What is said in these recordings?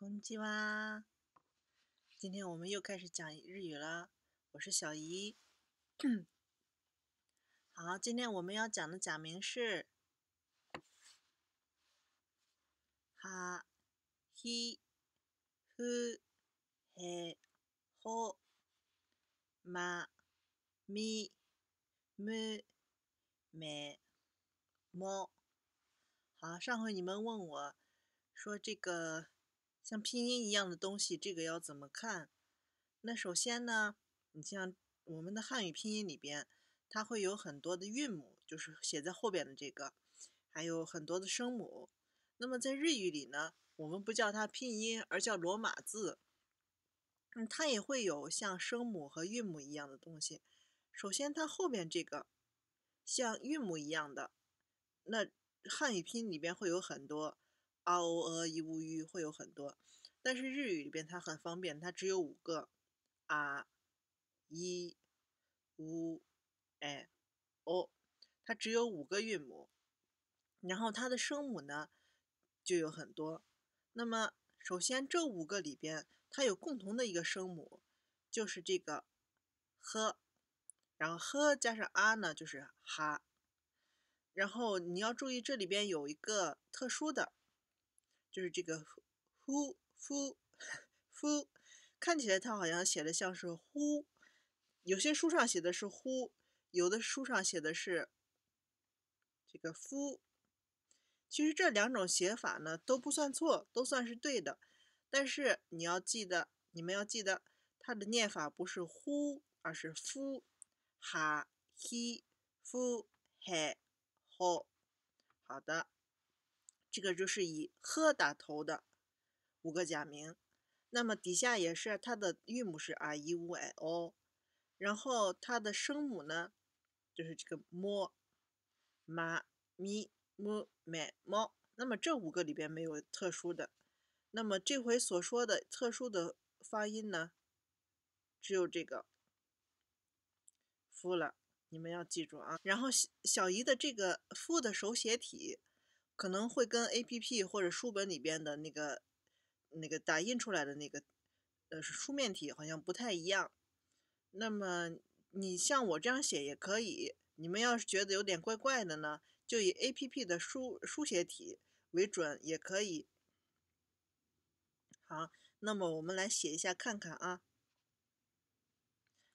公鸡哇！今天我们又开始讲日语了。我是小姨。好，今天我们要讲的假名是：哈、希、呼、嘿、火、马、咪、姆、咩、猫。好，上回你们问我说这个。像拼音一样的东西，这个要怎么看？那首先呢，你像我们的汉语拼音里边，它会有很多的韵母，就是写在后边的这个，还有很多的声母。那么在日语里呢，我们不叫它拼音，而叫罗马字。嗯，它也会有像声母和韵母一样的东西。首先，它后边这个像韵母一样的，那汉语拼音里边会有很多。啊哦，一五语会有很多，但是日语里边它很方便，它只有五个，啊，一，五，哎，哦，它只有五个韵母，然后它的声母呢就有很多。那么首先这五个里边，它有共同的一个声母，就是这个“呵”，然后“呵”加上“啊”呢就是“哈”。然后你要注意这里边有一个特殊的。就是这个“呼”“呼呼，看起来它好像写的像是“呼”，有些书上写的是“呼”，有的书上写的是“这个夫”。其实这两种写法呢都不算错，都算是对的。但是你要记得，你们要记得它的念法不是“呼”，而是“夫”哈 he ho，好的。这个就是以“喝”打头的五个假名，那么底下也是，它的韵母是啊、e u i o，然后它的声母呢，就是这个么、妈、咪、么、买、猫。那么这五个里边没有特殊的，那么这回所说的特殊的发音呢，只有这个“ u 了，你们要记住啊。然后小小姨的这个“ u 的手写体。可能会跟 A P P 或者书本里边的那个、那个打印出来的那个，呃，是书面体好像不太一样。那么你像我这样写也可以，你们要是觉得有点怪怪的呢，就以 A P P 的书书写体为准也可以。好，那么我们来写一下看看啊。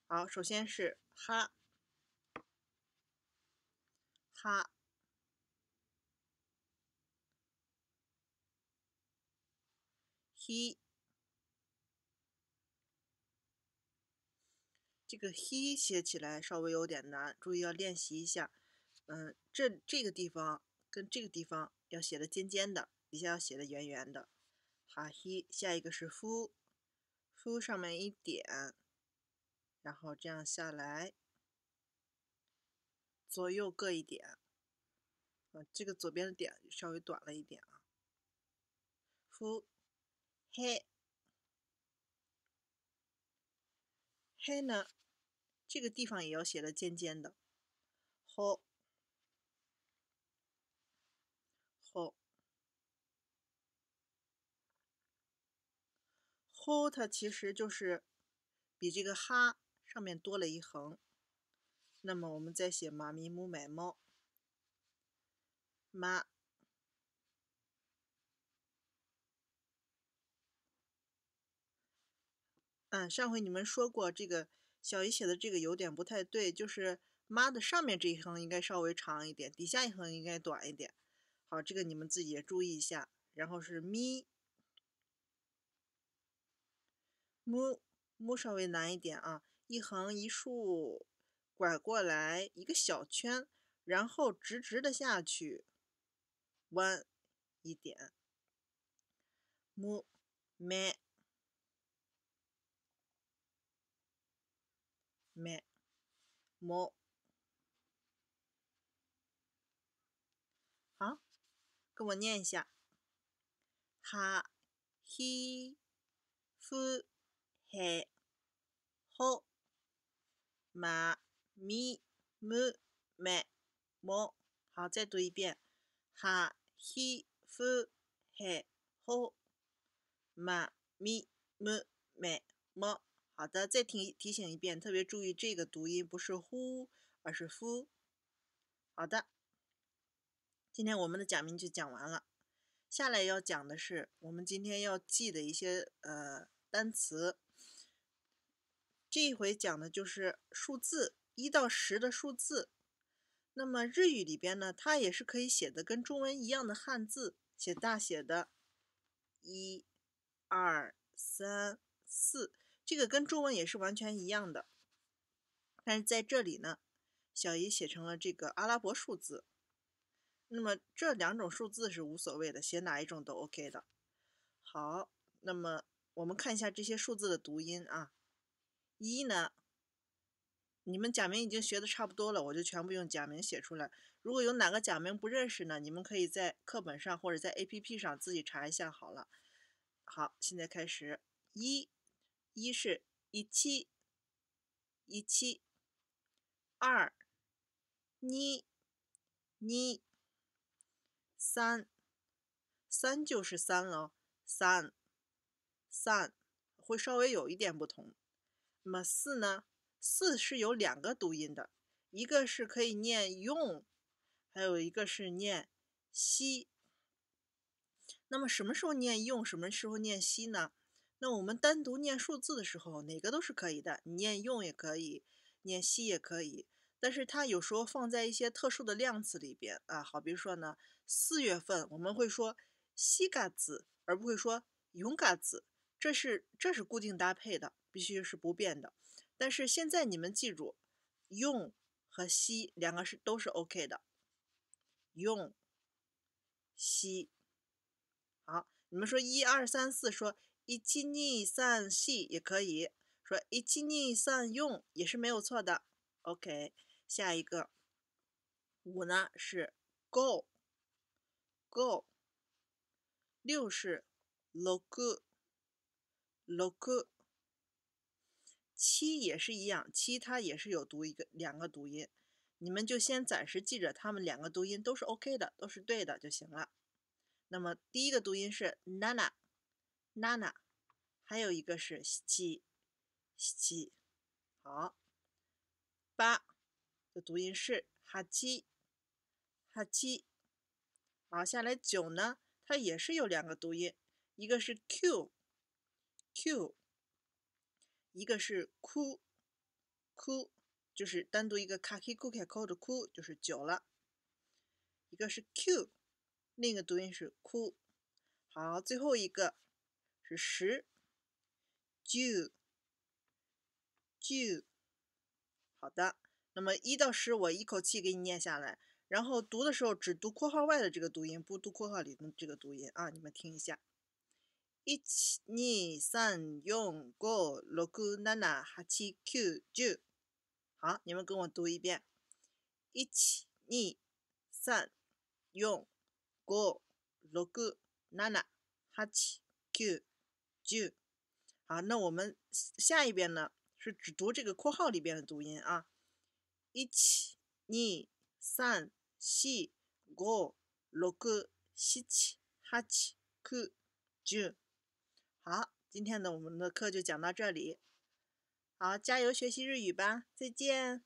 好，首先是“哈”，“哈”。一，这个 “h” e 写起来稍微有点难，注意要练习一下。嗯，这这个地方跟这个地方要写的尖尖的，底下要写的圆圆的。哈，h，下一个是 “f”，“f” 上面一点，然后这样下来，左右各一点。嗯，这个左边的点稍微短了一点啊，“f”。嘿，嘿呢，这个地方也要写的尖尖的。h o 呼，它其实就是比这个“哈”上面多了一横。那么我们再写“妈咪木买猫”，妈。嗯，上回你们说过这个小姨写的这个有点不太对，就是“妈”的上面这一横应该稍微长一点，底下一横应该短一点。好，这个你们自己也注意一下。然后是“咪”，“木”“木”稍微难一点啊，一横一竖，拐过来一个小圈，然后直直的下去，弯一点，“木”“麦”。咩？么？好，跟我念一下：哈、希、夫、嘿、吼、嘛、咪、姆、咩、么。好，再读一遍：哈、希、夫、嘿、吼、嘛、咪、姆、咩、么。好的，再提提醒一遍，特别注意这个读音不是呼，而是夫。好的，今天我们的假名就讲完了。下来要讲的是我们今天要记的一些呃单词。这一回讲的就是数字一到十的数字。那么日语里边呢，它也是可以写的跟中文一样的汉字，写大写的。一、二、三、四。这个跟中文也是完全一样的，但是在这里呢，小姨写成了这个阿拉伯数字。那么这两种数字是无所谓的，写哪一种都 OK 的。好，那么我们看一下这些数字的读音啊。一呢，你们假名已经学的差不多了，我就全部用假名写出来。如果有哪个假名不认识呢，你们可以在课本上或者在 APP 上自己查一下好了。好，现在开始一。一是一七一七二，你你三三就是三了，三三会稍微有一点不同。那么四呢？四是有两个读音的，一个是可以念用，还有一个是念西。那么什么时候念用，什么时候念西呢？那我们单独念数字的时候，哪个都是可以的，你念用也可以，念西也可以。但是它有时候放在一些特殊的量词里边啊，好比如说呢，四月份我们会说西嘎子，而不会说勇嘎子，这是这是固定搭配的，必须是不变的。但是现在你们记住，用和西两个是都是 OK 的，用西。好，你们说一二三四说。一起逆三西，也可以说一起逆三用，也是没有错的。OK，下一个五呢是 go go，六是 look look，七也是一样，七它也是有读一个两个读音，你们就先暂时记着它们两个读音都是 OK 的，都是对的就行了。那么第一个读音是 n a na。na，还有一个是 ji，ji，好，八的读音是哈七，哈七，好，下来九呢，它也是有两个读音，一个是 q，q，一个是哭，哭，就是单独一个 kakiku k o 的哭，就是九了，一个是 q，另一个读音是哭，好，最后一个。十，九，九，好的，那么一到十我一口气给你念下来，然后读的时候只读括号外的这个读音，不读括号里的这个读音啊，你们听一下，一、二、三、四、五、六、七、八、九、九，好，你们跟我读一遍，一、二、三、四、五、六、七、八、九。就好，那我们下一遍呢，是只读这个括号里边的读音啊，一、七、二、三、四、五、六、七、八、九、十。好，今天的我们的课就讲到这里，好，加油学习日语吧，再见。